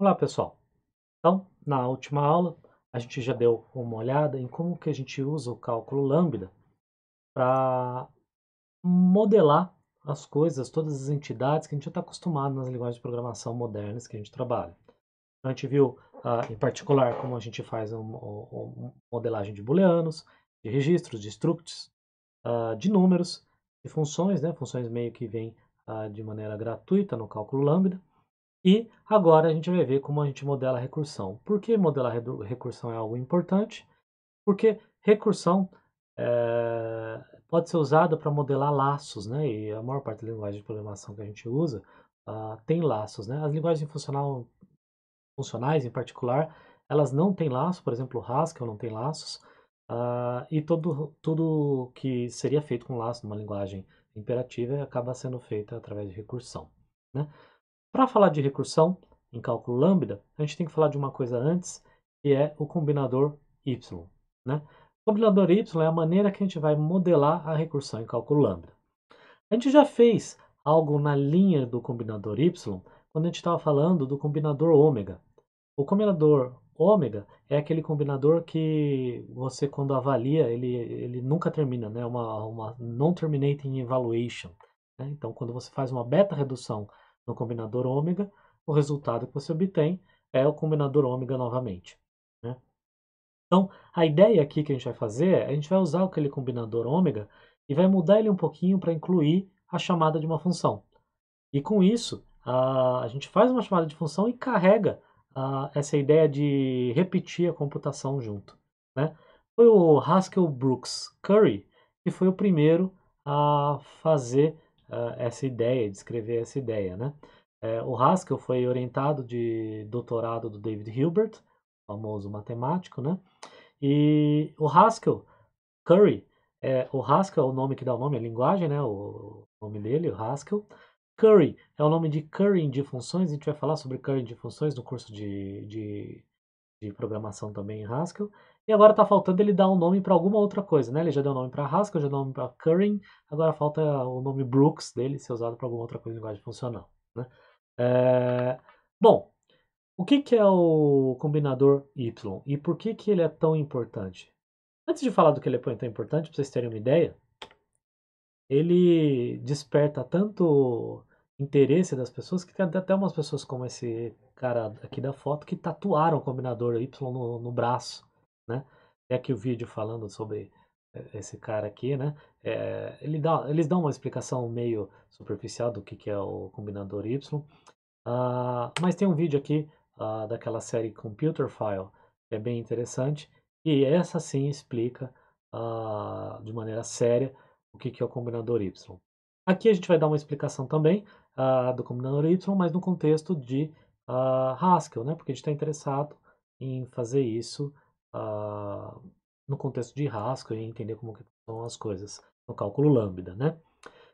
Olá pessoal, então na última aula a gente já deu uma olhada em como que a gente usa o cálculo lambda para modelar as coisas, todas as entidades que a gente já está acostumado nas linguagens de programação modernas que a gente trabalha. Então, a gente viu uh, em particular como a gente faz uma um, um modelagem de booleanos, de registros, de structs, uh, de números, de funções, né? funções meio que vêm uh, de maneira gratuita no cálculo lambda. E agora a gente vai ver como a gente modela a recursão. Por que modelar recursão é algo importante? Porque recursão é, pode ser usada para modelar laços, né? E a maior parte da linguagem de programação que a gente usa uh, tem laços, né? As linguagens funcional, funcionais, em particular, elas não têm laço, por exemplo, Haskell não tem laços, uh, e todo, tudo que seria feito com laço numa linguagem imperativa acaba sendo feito através de recursão, né? Para falar de recursão em cálculo lambda, a gente tem que falar de uma coisa antes, que é o combinador y. Né? O combinador y é a maneira que a gente vai modelar a recursão em cálculo lambda. A gente já fez algo na linha do combinador y quando a gente estava falando do combinador ômega. O combinador ômega é aquele combinador que você, quando avalia, ele, ele nunca termina, né? uma, uma non-terminating evaluation. Né? Então, quando você faz uma beta-redução no combinador ômega, o resultado que você obtém é o combinador ômega novamente. Né? Então, a ideia aqui que a gente vai fazer é, a gente vai usar aquele combinador ômega e vai mudar ele um pouquinho para incluir a chamada de uma função. E com isso, a, a gente faz uma chamada de função e carrega a, essa ideia de repetir a computação junto. Né? Foi o Haskell Brooks Curry que foi o primeiro a fazer uh, essa ideia, de escrever essa ideia, né? É, o Haskell foi orientado de doutorado do David Hilbert, famoso matemático, né? E o Haskell, Curry, é, o Haskell é o nome que dá o nome, a linguagem, né? O, nome dele, o Haskell. Curry é o nome de Curry de funções, a gente vai falar sobre Curry de funções no curso de, de, de programação também em Haskell. E agora tá faltando ele dar um nome para alguma outra coisa, né? Ele já deu nome para Haskell, já deu nome para Curring, agora falta o nome Brooks dele ser usado para alguma outra coisa em linguagem funcional, né? É... Bom, o que, que é o combinador Y e por que, que ele é tão importante? Antes de falar do que ele é tão importante, para vocês terem uma ideia, ele desperta tanto interesse das pessoas que tem até umas pessoas como esse cara aqui da foto que tatuaram o combinador Y no, no braço né? aqui o vídeo falando sobre eh, esse cara aqui, né? É, ele dá, eles dão uma explicação meio superficial do que, que é o combinador Y, uh, mas tem um vídeo aqui uh, daquela série Computer File, que é bem interessante, e essa sim explica uh, de maneira séria o que, que é o combinador Y. Aqui a gente vai dar uma explicação também do combinador Y, mas no contexto de Haskell, né? Porque a gente está interessado em fazer isso uh, no contexto de Haskell e entender como que são as coisas no cálculo lambda, né?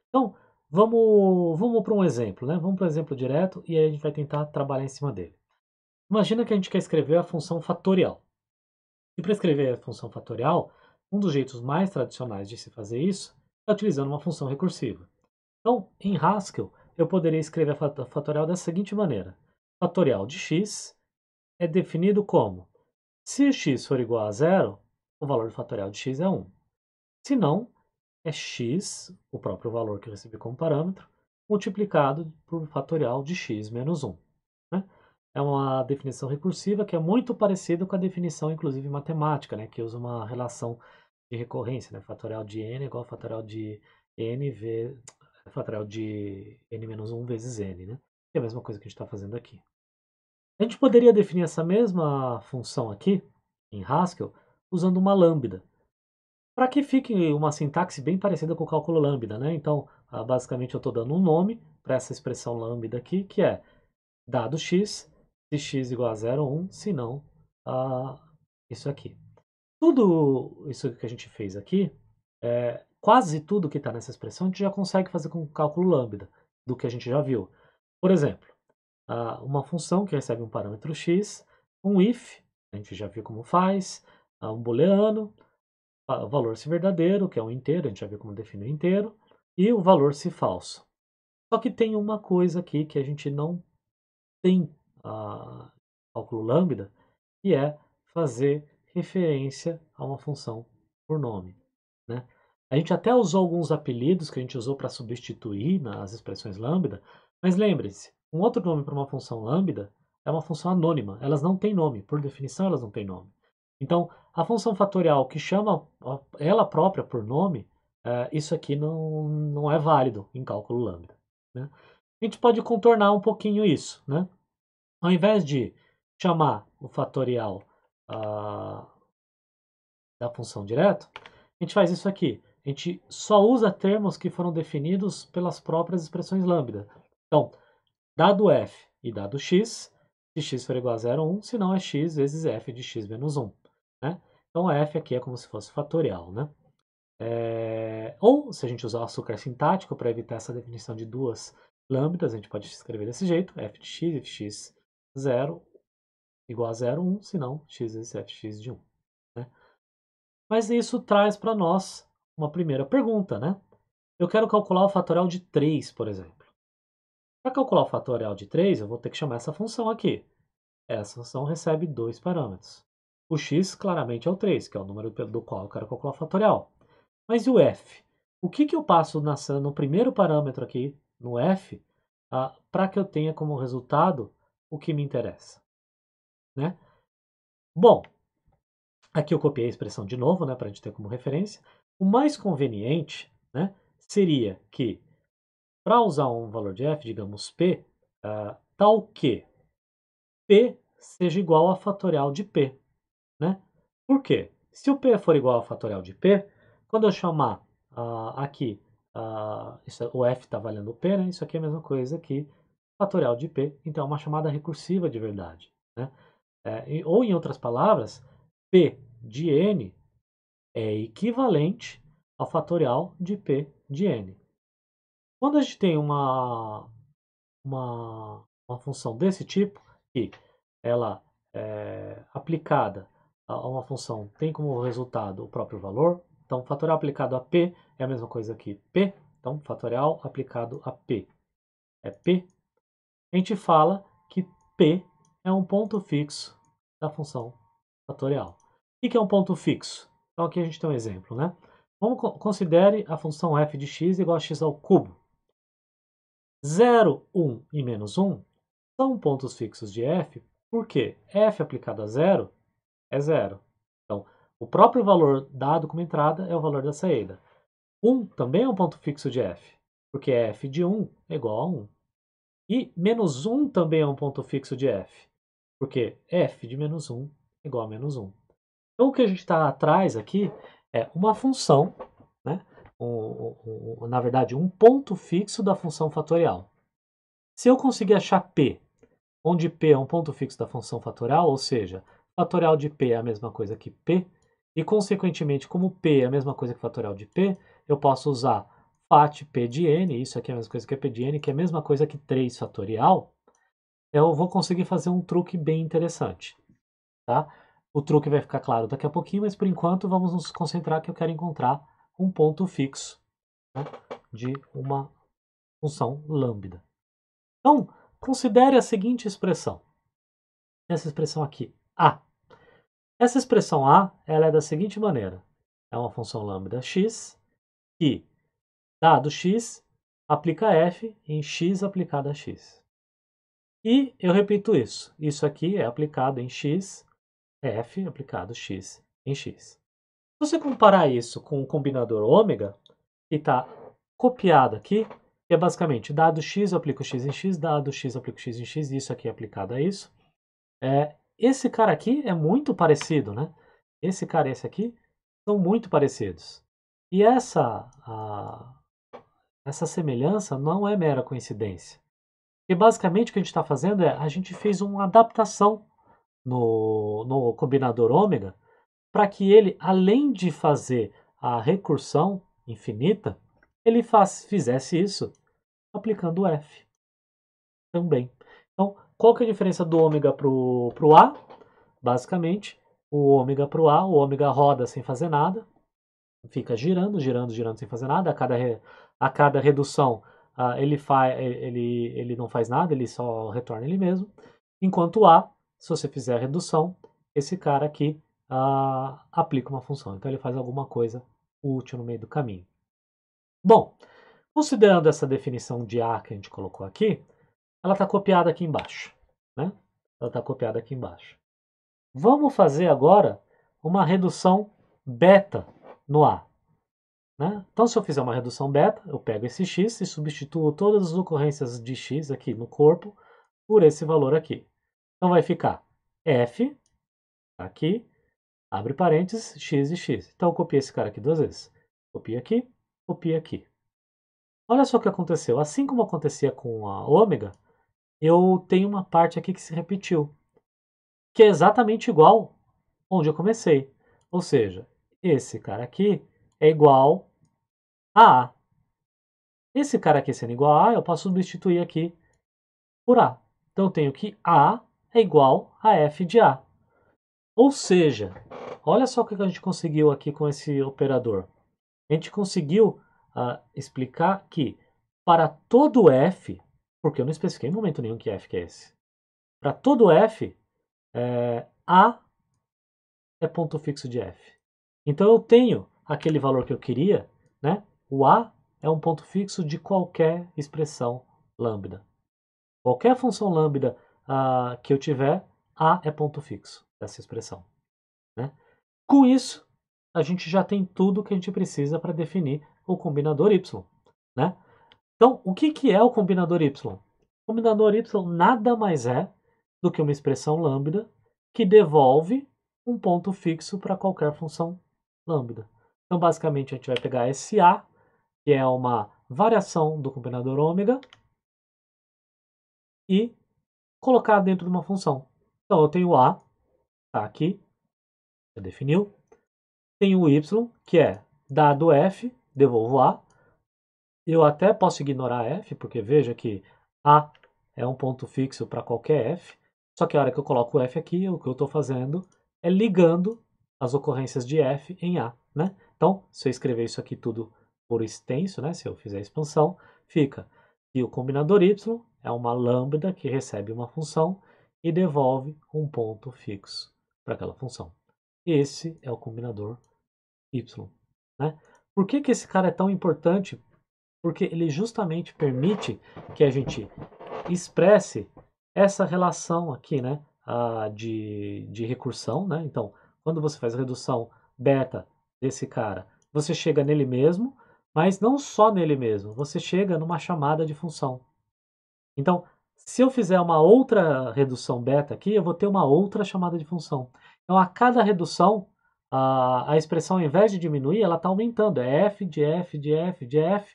Então, vamos, vamos para um exemplo, né? Vamos para um exemplo direto e aí a gente vai tentar trabalhar em cima dele. Imagina que a gente quer escrever a função fatorial. E para escrever a função fatorial, um dos jeitos mais tradicionais de se fazer isso é utilizando uma função recursiva. Então, em Haskell, eu poderia escrever a fatorial da seguinte maneira. Fatorial de x é definido como se x for igual a zero, o valor do fatorial de x é 1. Se não, é x, o próprio valor que eu recebi como parâmetro, multiplicado por fatorial de x menos 1. Né? É uma definição recursiva que é muito parecida com a definição, inclusive, matemática, né? que usa uma relação de recorrência, né? fatorial de n é igual a fatorial de n vezes fatorial de n menos 1 vezes n, né? que é a mesma coisa que a gente está fazendo aqui. A gente poderia definir essa mesma função aqui, em Haskell, usando uma lambda. Para que fique uma sintaxe bem parecida com o cálculo lambda, né? Então, ah, basicamente eu estou dando um nome para essa expressão lambda aqui, que é dado x, se x igual a 0 1, se não, isso aqui. Tudo isso que a gente fez aqui, é, quase tudo que está nessa expressão, a gente já consegue fazer com o cálculo lambda, do que a gente já viu. Por exemplo, ah, uma função que recebe um parâmetro x, um if, a gente já viu como faz, ah, um booleano, o valor se verdadeiro, que é um inteiro, a gente já viu como define o inteiro, e o valor se falso. Só que tem uma coisa aqui que a gente não tem ah, cálculo lambda, que é fazer referência a uma função por nome. Né? A gente até usou alguns apelidos que a gente usou para substituir nas expressões lambda, mas lembre-se, um outro nome para uma função lambda é uma função anônima. Elas não têm nome, por definição elas não têm nome. Então, a função fatorial que chama ela própria por nome, é, isso aqui não, não é válido em cálculo lambda. Né? A gente pode contornar um pouquinho isso. Né? Ao invés de chamar o fatorial ah, da função direto, a gente faz isso aqui. A gente só usa termos que foram definidos pelas próprias expressões lambda. Então, Dado f e dado x, se x for igual a 0, 1, se não é x vezes f de x menos 1. Né? Então, f aqui é como se fosse fatorial. Né? É... Ou, se a gente usar o açúcar sintático para evitar essa definição de duas lambdas, a gente pode escrever desse jeito, f de x, f x 0, igual a 0, 1, se não, x vezes fx de 1. Né? Mas isso traz para nós uma primeira pergunta, né? Eu quero calcular o fatorial de 3, por exemplo. Para calcular o fatorial de 3, eu vou ter que chamar essa função aqui. Essa função recebe dois parâmetros. O x claramente é o 3, que é o número do qual eu quero calcular o fatorial. Mas e o f? O que, que eu passo na, no primeiro parâmetro aqui, no f, ah, para que eu tenha como resultado o que me interessa? Né? Bom, aqui eu copiei a expressão de novo, né, para a gente ter como referência. O mais conveniente né, seria que para usar um valor de f, digamos p, uh, eh, tal tá que p seja igual a fatorial de p. Né? Por quê? Se o p for igual a fatorial de p, quando eu chamar uh, aqui, uh, isso, é, o f está valendo p, né? isso aqui é a mesma coisa que fatorial de p, então é uma chamada recursiva de verdade. Né? É, ou em outras palavras, p de n é equivalente ao fatorial de p de n. Quando a gente tem uma, uma, uma função desse tipo, que ela é aplicada a uma função tem como resultado o próprio valor, então fatorial aplicado a p é a mesma coisa que p, então fatorial aplicado a p é p, a gente fala que p é um ponto fixo da função fatorial. O que é um ponto fixo? Então aqui a gente tem um exemplo, né? Vamos, considere a função f de x igual a x ao cubo. 0, 1 e menos 1 são pontos fixos de f, porque f aplicado a zero é zero. Então, o próprio valor dado como entrada é o valor da saída. 1 também é um ponto fixo de f, porque f de 1 é igual a 1. E menos 1 também é um ponto fixo de f, porque f de menos 1 é igual a menos 1. Então, o que a gente está atrás aqui é uma função, né? na verdade, um ponto fixo da função fatorial. Se eu conseguir achar P, onde P é um ponto fixo da função fatorial, ou seja, fatorial de P é a mesma coisa que P, e consequentemente, como P é a mesma coisa que fatorial de P, eu posso usar FAT P de N, isso aqui é a mesma coisa que P de N, que é a mesma coisa que 3 fatorial, eu vou conseguir fazer um truque bem interessante. Tá? O truque vai ficar claro daqui a pouquinho, mas por enquanto vamos nos concentrar que eu quero encontrar um ponto fixo né, de uma função lambda. Então, considere a seguinte expressão. Essa expressão aqui, A. Essa expressão A ela é da seguinte maneira. É uma função lambda x que, dado x, aplica f em x aplicado a x. E eu repito isso. Isso aqui é aplicado em x, f aplicado x em x você comparar isso com o combinador ômega, que está copiado aqui, que é basicamente dado x, eu aplico x em x, dado x, eu aplico x em x, isso aqui é aplicado a isso. É, esse cara aqui é muito parecido, né? Esse cara e esse aqui são muito parecidos. E essa, a, essa semelhança não é mera coincidência. E basicamente o que a gente está fazendo é, a gente fez uma adaptação no, no combinador ômega, para que ele, além de fazer a recursão infinita, ele faz, fizesse isso aplicando o F também. Então, qual que é a diferença do ômega para o A? Basicamente, o ômega para o A, o ômega roda sem fazer nada, fica girando, girando, girando sem fazer nada. A cada, re, a cada redução uh, ele, fa, ele, ele não faz nada, ele só retorna ele mesmo. Enquanto o A, se você fizer a redução, esse cara aqui uh, aplica uma função. Então ele faz alguma coisa útil no meio do caminho. Bom, considerando essa definição de A que a gente colocou aqui, ela está copiada aqui embaixo. Né? Ela está copiada aqui embaixo. Vamos fazer agora uma redução beta no A. Né? Então, se eu fizer uma redução beta, eu pego esse x e substituo todas as ocorrências de x aqui no corpo por esse valor aqui. Então, vai ficar f aqui abre parênteses, x e x. Então eu copiei esse cara aqui duas vezes. Copia aqui, copia aqui. Olha só o que aconteceu. Assim como acontecia com a ômega, eu tenho uma parte aqui que se repetiu, que é exatamente igual onde eu comecei. Ou seja, esse cara aqui é igual a A. Esse cara aqui sendo igual a A, eu posso substituir aqui por A. Então eu tenho que A é igual a F de A. Ou seja, Olha só o que a gente conseguiu aqui com esse operador. A gente conseguiu uh, explicar que para todo F, porque eu não especifiquei em momento nenhum que F que é esse, para todo F, é, A é ponto fixo de F. Então eu tenho aquele valor que eu queria, né? o A é um ponto fixo de qualquer expressão lambda. Qualquer função lambda uh, que eu tiver, A é ponto fixo dessa expressão. Com isso, a gente já tem tudo que a gente precisa para definir o combinador Y, né? Então, o que, que é o combinador Y? O combinador Y nada mais é do que uma expressão lambda que devolve um ponto fixo para qualquer função lambda. Então, basicamente, a gente vai pegar SA, que é uma variação do combinador ômega, e colocar dentro de uma função. Então, eu tenho A, está aqui, já definiu. Tem o y, que é dado f, devolvo a. Eu até posso ignorar f, porque veja que a é um ponto fixo para qualquer f. Só que a hora que eu coloco o f aqui, o que eu estou fazendo é ligando as ocorrências de f em a. Né? Então, se eu escrever isso aqui tudo por extenso, né? se eu fizer a expansão, fica que o combinador y é uma lambda que recebe uma função e devolve um ponto fixo para aquela função. Esse é o combinador Y. Né? Por que, que esse cara é tão importante? Porque ele justamente permite que a gente expresse essa relação aqui né, de, de recursão. Né? Então, quando você faz a redução beta desse cara, você chega nele mesmo, mas não só nele mesmo, você chega numa chamada de função. Então, se eu fizer uma outra redução beta aqui, eu vou ter uma outra chamada de função. Então, a cada redução, a, a expressão, ao invés de diminuir, ela está aumentando. É f de f de f de f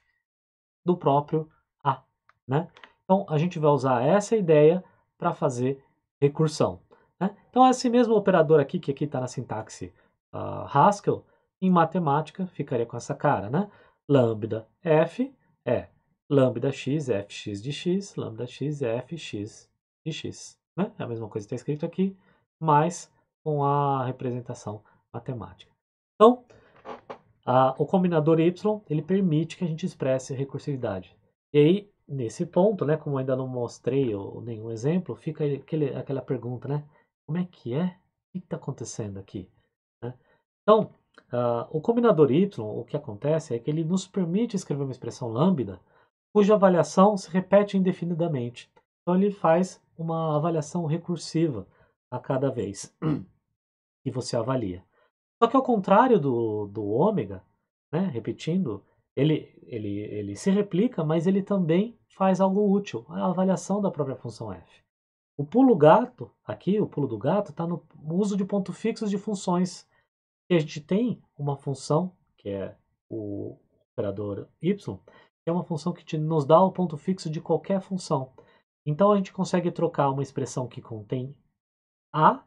do próprio a. Né? Então, a gente vai usar essa ideia para fazer recursão. Né? Então, esse mesmo operador aqui, que aqui está na sintaxe uh, Haskell, em matemática ficaria com essa cara, né? Lambda f é lambda x, fx de x, lambda x fx de x. Né? É a mesma coisa que está escrito aqui, mais com a representação matemática. Então, a, o combinador Y ele permite que a gente expresse recursividade. E aí, nesse ponto, né, como ainda não mostrei nenhum exemplo, fica aquele, aquela pergunta, né? Como é que é? O que está acontecendo aqui? Né? Então, uh, o combinador y, o que acontece é que ele nos permite escrever uma expressão lambda cuja avaliação se repete indefinidamente. Então, ele faz uma avaliação recursiva a cada vez que você avalia. Só que ao contrário do, do ômega, né, repetindo, ele, ele, ele se replica, mas ele também faz algo útil, a avaliação da própria função f. O pulo gato, aqui, o pulo do gato, está no uso de ponto fixos de funções. E a gente tem uma função, que é o operador y, que é uma função que te, nos dá o ponto fixo de qualquer função. Então a gente consegue trocar uma expressão que contém a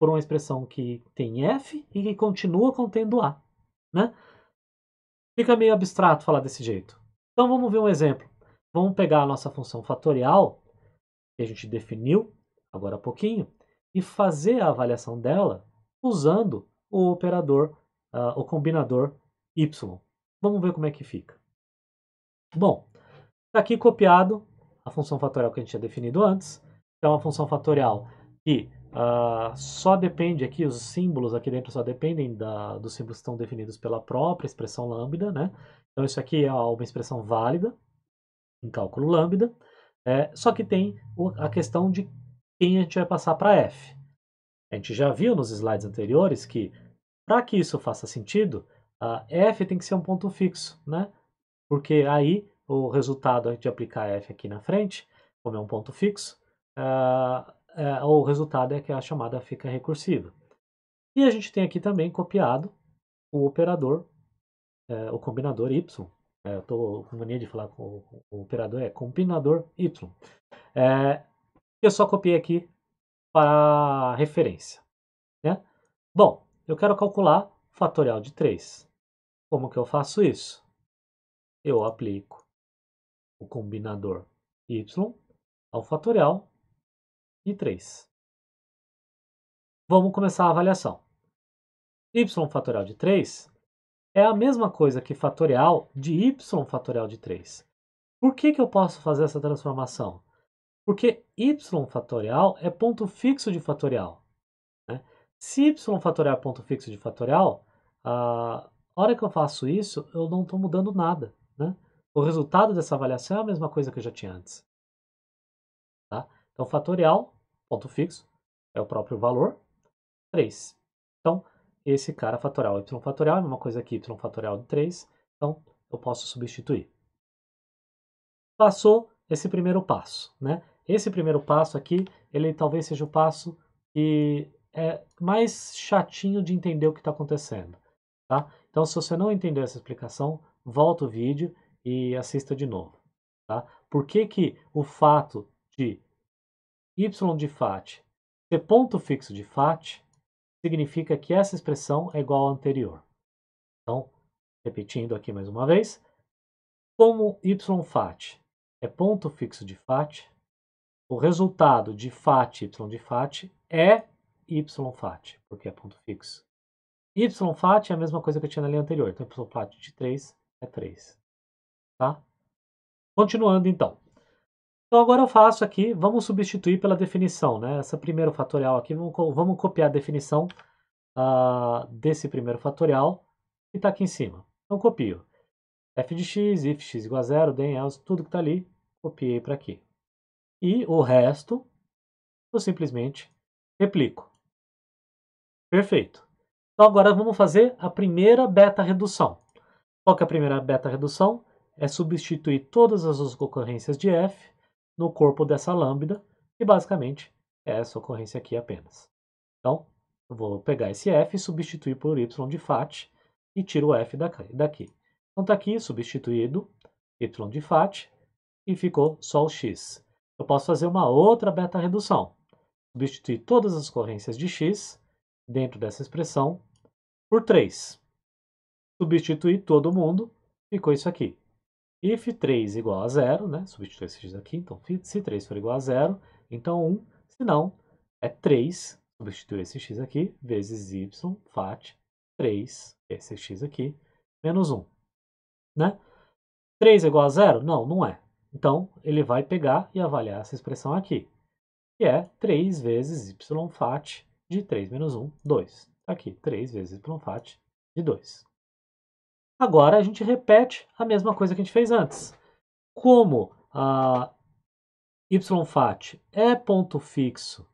por uma expressão que tem F e que continua contendo A. Né? Fica meio abstrato falar desse jeito. Então vamos ver um exemplo. Vamos pegar a nossa função fatorial, que a gente definiu agora há pouquinho, e fazer a avaliação dela usando o operador, uh, o combinador Y. Vamos ver como é que fica. Bom, está aqui copiado a função fatorial que a gente tinha definido antes, é então, uma função fatorial que Uh, só depende aqui, os símbolos aqui dentro só dependem da, dos símbolos que estão definidos pela própria expressão lambda, né? Então isso aqui é uma expressão válida em cálculo lambda, é, só que tem a questão de quem a gente vai passar para f. A gente já viu nos slides anteriores que para que isso faça sentido, a f tem que ser um ponto fixo, né? Porque aí o resultado de aplicar f aqui na frente, como é um ponto fixo, uh, é, o resultado é que a chamada fica recursiva. E a gente tem aqui também copiado o operador, é, o combinador Y. É, eu estou com mania de falar com o, operador, é combinador Y. É, eu só copiei aqui para referência. Né? Bom, eu quero calcular fatorial de 3. Como que eu faço isso? Eu aplico o combinador y ao fatorial e 3. Vamos começar a avaliação. y fatorial de 3 é a mesma coisa que fatorial de y fatorial de 3. Por que, que eu posso fazer essa transformação? Porque y fatorial é ponto fixo de fatorial. Né? Se y fatorial é ponto fixo de fatorial, a hora que eu faço isso, eu não estou mudando nada. Né? O resultado dessa avaliação é a mesma coisa que eu já tinha antes. Então, fatorial, ponto fixo, é o próprio valor, 3. Então, esse cara fatorial é y fatorial é a mesma coisa que y fatorial de 3, então eu posso substituir. Passou esse primeiro passo, né? Esse primeiro passo aqui, ele talvez seja o passo que é mais chatinho de entender o que está acontecendo, tá? Então, se você não entendeu essa explicação, volta o vídeo e assista de novo, tá? Por que que o fato de y de Fat ser ponto fixo de Fat, significa que essa expressão é igual à anterior. Então, repetindo aqui mais uma vez, como y Fat é ponto fixo de Fat, o resultado de Fat y de Fat é y Fat, porque é ponto fixo. y Fat é a mesma coisa que eu tinha na linha anterior, então y Fat de 3 é 3. Tá? Continuando então. Então agora eu faço aqui, vamos substituir pela definição, né? Essa primeiro fatorial aqui, vamos, vamos copiar a definição uh, desse primeiro fatorial que está aqui em cima. Então copio f de x, if x igual a zero, den, else, tudo que está ali, copiei para aqui. E o resto, eu simplesmente replico. Perfeito. Então agora vamos fazer a primeira beta-redução. Qual que é a primeira beta-redução? É substituir todas as ocorrências de f no corpo dessa lambda, e basicamente é essa ocorrência aqui apenas. Então, eu vou pegar esse f e substituir por y de Fat e tiro o f daqui. Então está aqui substituído y de Fat e ficou só o x. Eu posso fazer uma outra beta-redução. Substituir todas as ocorrências de x dentro dessa expressão por 3. Substituir todo mundo, ficou isso aqui. If 3 igual a 0, né? Substitui esse x aqui, então se 3 for igual a 0, então 1. Se não, é 3, substitui esse x aqui, vezes y, fat, 3, esse x aqui, menos 1. Né? 3 é igual a 0? Não, não é. Então, ele vai pegar e avaliar essa expressão aqui, que é 3 vezes y fat de 3 menos 1, 2. Tá aqui, 3 vezes y fat de 2. Agora a gente repete a mesma coisa que a gente fez antes. Como a yfat é ponto fixo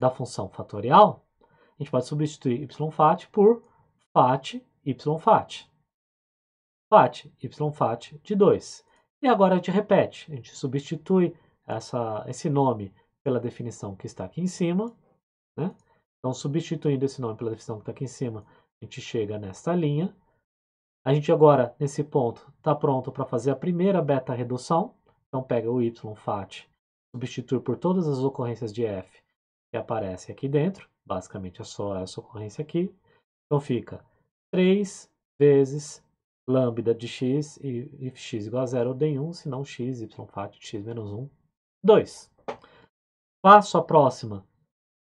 da função fatorial, a gente pode substituir yfat por fat yfat. Fat yfat de 2. E agora a gente repete, a gente substitui essa, esse nome pela definição que está aqui em cima. Né? Então, substituindo esse nome pela definição que está aqui em cima, a gente chega nesta linha. A gente agora, nesse ponto, está pronto para fazer a primeira beta-redução. Então, pega o y-fat, substitui por todas as ocorrências de f que aparecem aqui dentro. Basicamente, é só essa ocorrência aqui. Então, fica 3 vezes lambda de x, e, e x igual a zero, dei 1, se não x, y-fat de x menos 1, 2. Passo a próxima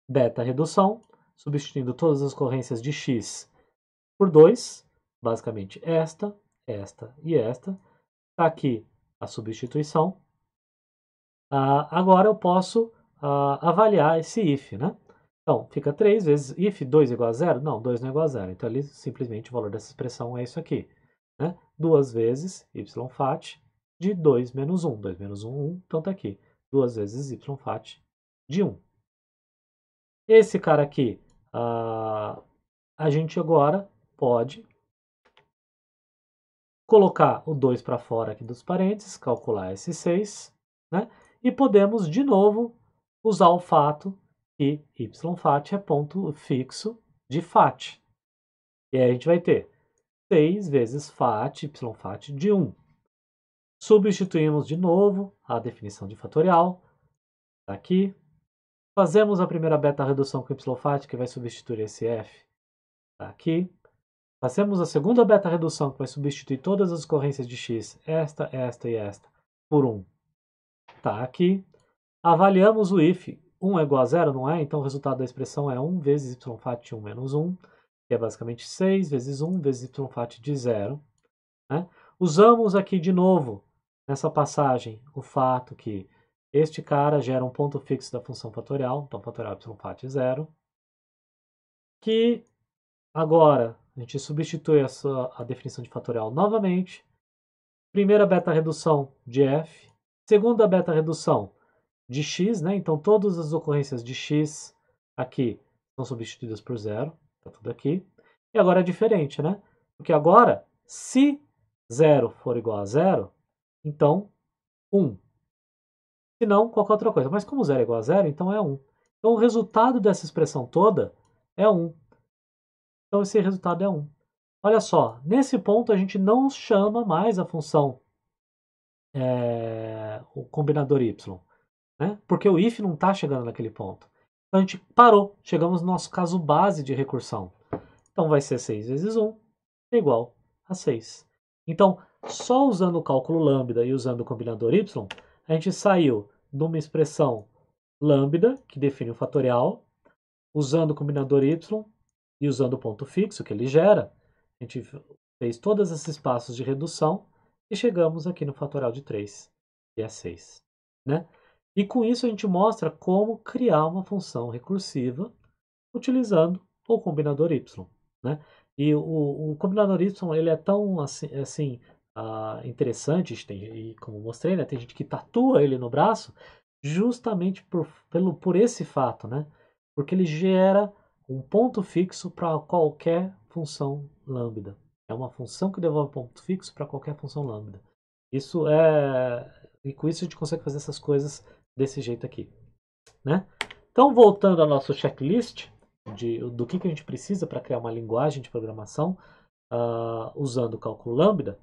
beta-redução, substituindo todas as ocorrências de x por 2 basicamente esta, esta e esta. Está aqui a substituição. Ah, agora eu posso ah, avaliar esse if, né? Então, fica 3 vezes if 2 igual a zero? Não, 2 não é igual a zero. Então, ali, simplesmente o valor dessa expressão é isso aqui. Né? 2 vezes y fat de 2 menos 1. 2 menos 1, 1. Então, está aqui. 2 vezes y fat de 1. Esse cara aqui, ah, a gente agora pode colocar o 2 para fora aqui dos parênteses, calcular esse 6 né? E podemos, de novo, usar o fato que yFAT é ponto fixo de FAT. E aí a gente vai ter 6 vezes FAT, yFAT de 1. Substituímos de novo a definição de fatorial, tá aqui. Fazemos a primeira beta redução com yFAT, que vai substituir esse F, tá aqui. Passemos a segunda beta-redução, que vai substituir todas as ocorrências de x, esta, esta e esta, por 1. Está aqui. Avaliamos o if. 1 é igual a zero, não é? Então o resultado da expressão é 1 vezes y fat de 1 menos 1, que é basicamente 6 vezes 1 vezes y fat de 0. Né? Usamos aqui de novo, nessa passagem, o fato que este cara gera um ponto fixo da função fatorial, então fatorial y fat é 0, que Agora, a gente substitui a definição de fatorial novamente. Primeira beta-redução de f, segunda beta-redução de x, né? Então, todas as ocorrências de x aqui são substituídas por zero, tá tudo aqui. E agora é diferente, né? Porque agora, se zero for igual a zero, então 1. Um. Se não, qualquer outra coisa. Mas como zero é igual a zero, então é 1. Um. Então, o resultado dessa expressão toda é 1. Um. Então esse resultado é 1. Olha só, nesse ponto a gente não chama mais a função é, o combinador y, né? porque o if não está chegando naquele ponto. Então a gente parou, chegamos no nosso caso base de recursão. Então vai ser 6 vezes 1 é igual a 6. Então, só usando o cálculo lambda e usando o combinador y, a gente saiu de uma expressão lambda, que define o fatorial, usando o combinador y, e usando o ponto fixo que ele gera, a gente fez todos esses passos de redução e chegamos aqui no fatorial de 3, que é 6. Né? E com isso a gente mostra como criar uma função recursiva utilizando o combinador y. Né? E o, o combinador y ele é tão assim, assim ah, interessante, tem, e como mostrei, né, tem gente que tatua ele no braço justamente por, pelo, por esse fato, né? porque ele gera um ponto fixo para qualquer função lambda. É uma função que devolve ponto fixo para qualquer função lambda. Isso é e com isso a gente consegue fazer essas coisas desse jeito aqui, né? Então voltando ao nosso checklist de do que que a gente precisa para criar uma linguagem de programação uh, usando o cálculo lambda,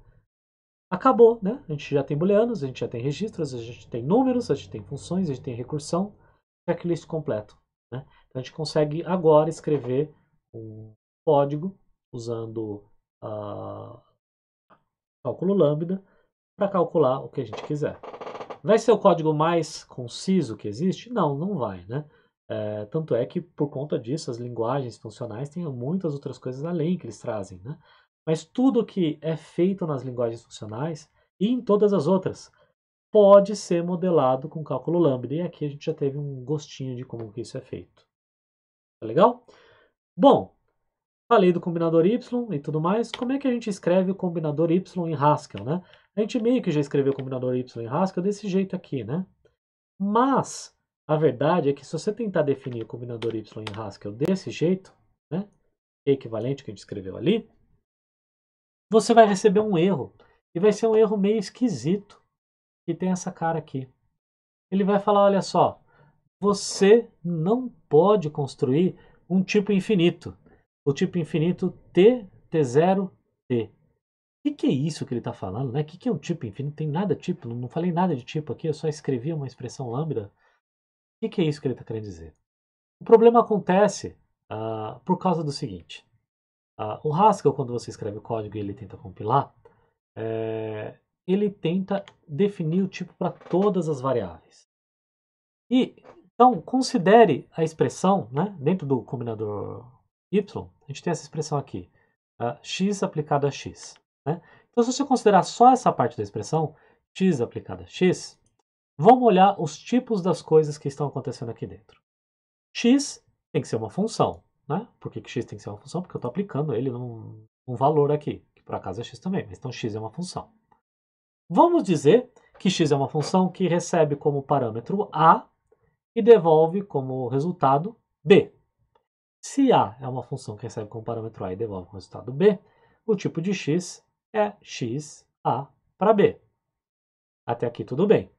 acabou, né? A gente já tem booleanos, a gente já tem registros, a gente tem números, a gente tem funções, a gente tem recursão, checklist completo. Né? A gente consegue agora escrever um código usando uh, cálculo lambda para calcular o que a gente quiser. Vai ser o código mais conciso que existe? Não, não vai, né? É, tanto é que por conta disso as linguagens funcionais têm muitas outras coisas além que eles trazem, né? Mas tudo que é feito nas linguagens funcionais e em todas as outras pode ser modelado com cálculo lambda. E aqui a gente já teve um gostinho de como que isso é feito. Tá legal? Bom, falei do combinador Y e tudo mais. Como é que a gente escreve o combinador Y em Haskell, né? A gente meio que já escreveu o combinador Y em Haskell desse jeito aqui, né? Mas a verdade é que se você tentar definir o combinador Y em Haskell desse jeito, né? Equivalente que a gente escreveu ali, você vai receber um erro. E vai ser um erro meio esquisito, que tem essa cara aqui. Ele vai falar, olha só, você não pode construir um tipo infinito. O tipo infinito T, T0, T. O que, é isso que ele está falando? O né? que, que é um tipo infinito? Não tem nada de tipo, não falei nada de tipo aqui, eu só escrevi uma expressão lambda. O que, que é isso que ele está querendo dizer? O problema acontece uh, por causa do seguinte. Uh, o Haskell, quando você escreve o código e ele tenta compilar, é, ele tenta definir o tipo para todas as variáveis. E então, considere a expressão, né, dentro do combinador y, a gente tem essa expressão aqui, uh, x aplicado a x. Né? Então, se você considerar só essa parte da expressão, x aplicado a x, vamos olhar os tipos das coisas que estão acontecendo aqui dentro. x tem que ser uma função. Né? Por que, que x tem que ser uma função? Porque eu estou aplicando ele num, num valor aqui, que por acaso é x também, mas então x é uma função. Vamos dizer que x é uma função que recebe como parâmetro a e devolve como resultado b. Se A é uma função que recebe como parâmetro A e devolve como resultado b, o tipo de x é x a para b. Até aqui tudo bem.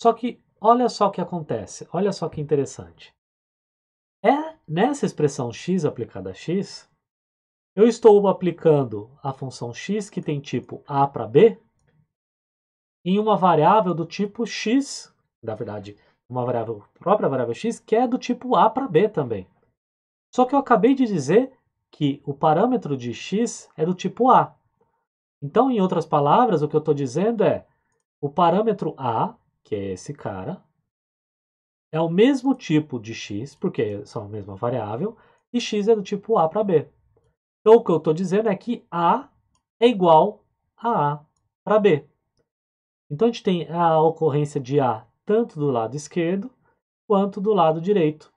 Só que olha só o que acontece, olha só que interessante. É nessa expressão x aplicada a x, eu estou aplicando a função x que tem tipo a para b em uma variável do tipo x, na verdade, uma variável própria, variável x, que é do tipo a para b também. Só que eu acabei de dizer que o parâmetro de x é do tipo a. Então, em outras palavras, o que eu estou dizendo é o parâmetro a, que é esse cara, é o mesmo tipo de x, porque são a mesma variável, e x é do tipo a para b. Então, o que eu estou dizendo é que a é igual a a para b. Então, a gente tem a ocorrência de a tanto do lado esquerdo quanto do lado direito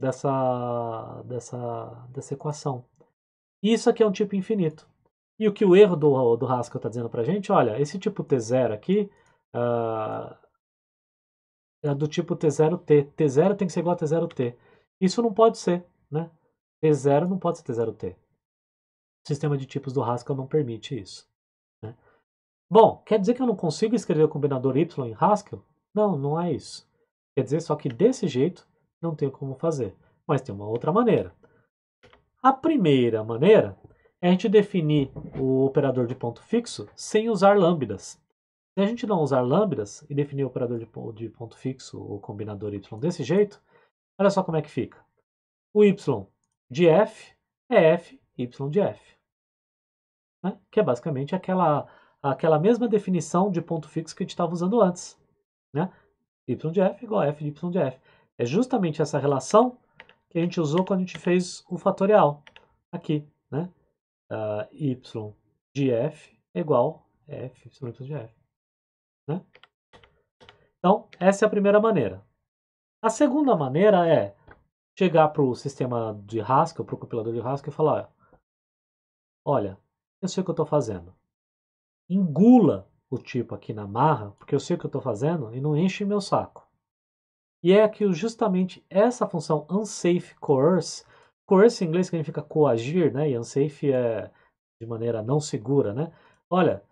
dessa, dessa, dessa equação. Isso aqui é um tipo infinito. E o que o erro do, do Haskell está dizendo para a gente, olha, esse tipo T0 aqui uh, é do tipo T0T. T0 tem que ser igual a T0T. Isso não pode ser, né? T0 não pode ser T0T. O sistema de tipos do Haskell não permite isso. Né? Bom, quer dizer que eu não consigo escrever o combinador Y em Haskell? Não, não é isso. Quer dizer, só que desse jeito não tem como fazer. Mas tem uma outra maneira. A primeira maneira é a gente definir o operador de ponto fixo sem usar lambdas. Se a gente não usar lambdas e definir o operador de, ponto fixo ou combinador y desse jeito, olha só como é que fica. O y de f é f y de f. Né? Que é basicamente aquela, aquela mesma definição de ponto fixo que a gente estava usando antes né? Y de f igual a f de y de f. É justamente essa relação que a gente usou quando a gente fez o fatorial aqui, né? Uh, y de f é igual f y de f. Né? Então, essa é a primeira maneira. A segunda maneira é chegar para o sistema de Haskell, para o compilador de Haskell e falar, olha, eu sei o que eu estou fazendo. Engula o tipo aqui na marra, porque eu sei o que eu estou fazendo e não enche meu saco. E é que justamente essa função unsafe coerce, coerce em inglês significa coagir, né? E unsafe é de maneira não segura, né? Olha,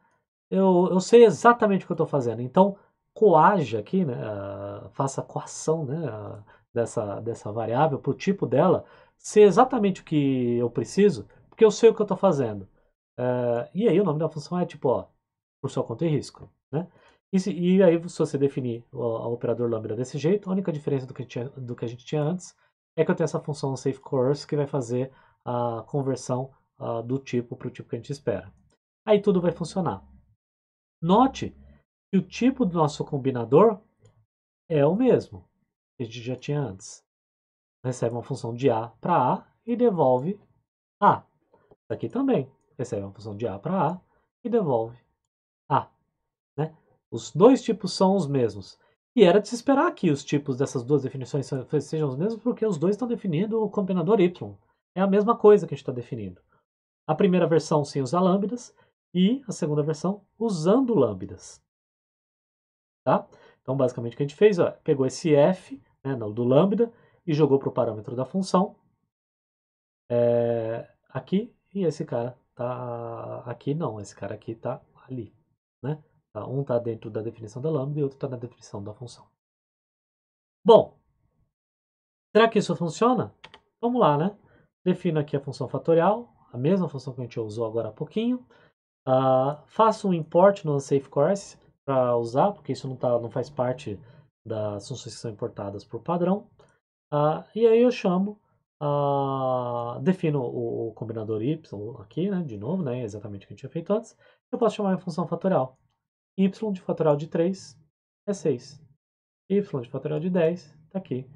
eu, eu sei exatamente o que eu estou fazendo, então coaja aqui, né? Uh, faça coação, né? Uh, dessa, dessa variável para o tipo dela ser exatamente o que eu preciso, porque eu sei o que eu estou fazendo. Uh, e aí o nome da função é tipo, ó, por sua conta e risco. Né? E, se, e aí, se você definir o, o, operador lambda desse jeito, a única diferença do que, tinha, do que a gente tinha antes é que eu tenho essa função safe course que vai fazer a conversão a, do tipo para o tipo que a gente espera. Aí tudo vai funcionar. Note que o tipo do nosso combinador é o mesmo que a gente já tinha antes. Recebe uma função de A para A e devolve A. Aqui também recebe uma função de A para A e devolve a. Ah, né? Os dois tipos são os mesmos. E era de se esperar que os tipos dessas duas definições sejam os mesmos, porque os dois estão definindo o combinador Y. É a mesma coisa que a gente está definindo. A primeira versão sem usar lambdas e a segunda versão usando lambdas. Tá? Então, basicamente, o que a gente fez, ó, pegou esse f né, do lambda e jogou para o parâmetro da função é, aqui, e esse cara tá aqui não, esse cara aqui tá ali. Né? Tá, um está dentro da definição da lambda e outro está na definição da função. Bom, será que isso funciona? Vamos lá, né? Defino aqui a função fatorial, a mesma função que a gente usou agora há pouquinho. Uh, faço um import no unsafe course para usar, porque isso não, tá, não faz parte das funções que são importadas por padrão. Uh, e aí eu chamo, uh, defino o, o, combinador y aqui, né, de novo, né, exatamente o que a gente tinha feito antes, eu posso chamar minha função fatorial. y de fatorial de 3 é 6. y de fatorial de 10 está aqui,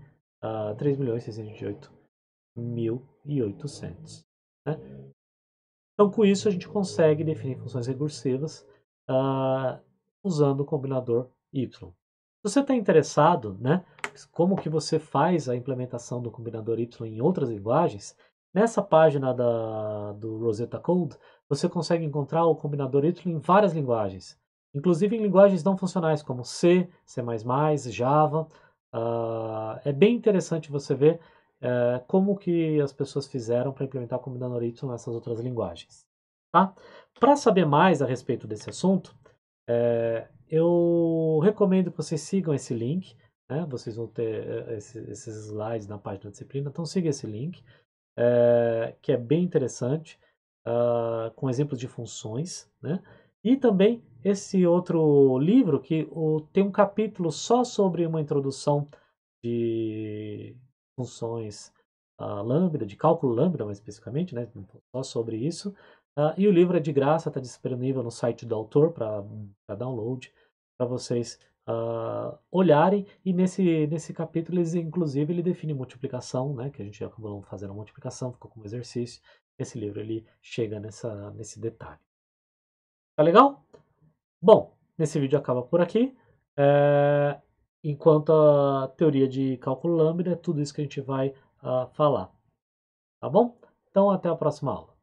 uh, ah, 3.628.800. Né? Então, com isso, a gente consegue definir funções recursivas uh, usando o combinador y. Se você está interessado, né, como que você faz a implementação do combinador y em outras linguagens, nessa página da, do Rosetta Code, você consegue encontrar o combinador Ytling em várias linguagens, inclusive em linguagens não funcionais como C, C++, Java. Uh, é bem interessante você ver uh, como que as pessoas fizeram para implementar o combinador Ytling nessas outras linguagens. Tá? Para saber mais a respeito desse assunto, eh, eu recomendo que vocês sigam esse link. Né? Vocês vão ter eh, esse, esses slides na página da disciplina, então siga esse link, que é bem interessante uh, com exemplos de funções, né? E também esse outro livro que tem um capítulo só sobre uma introdução de funções uh, lambda, de cálculo lambda mais especificamente, né? Então, só sobre isso. Uh, e o livro é de graça, está disponível no site do autor para download, para vocês uh, olharem. E nesse, nesse capítulo, eles, inclusive, ele define multiplicação, né? Que a gente acabou fazendo a multiplicação, ficou como exercício esse livro ele chega nessa, nesse detalhe. Tá legal? Bom, nesse vídeo acaba por aqui. É, enquanto a teoria de cálculo lambda é tudo isso que a gente vai uh, falar. Tá bom? Então, até a próxima aula.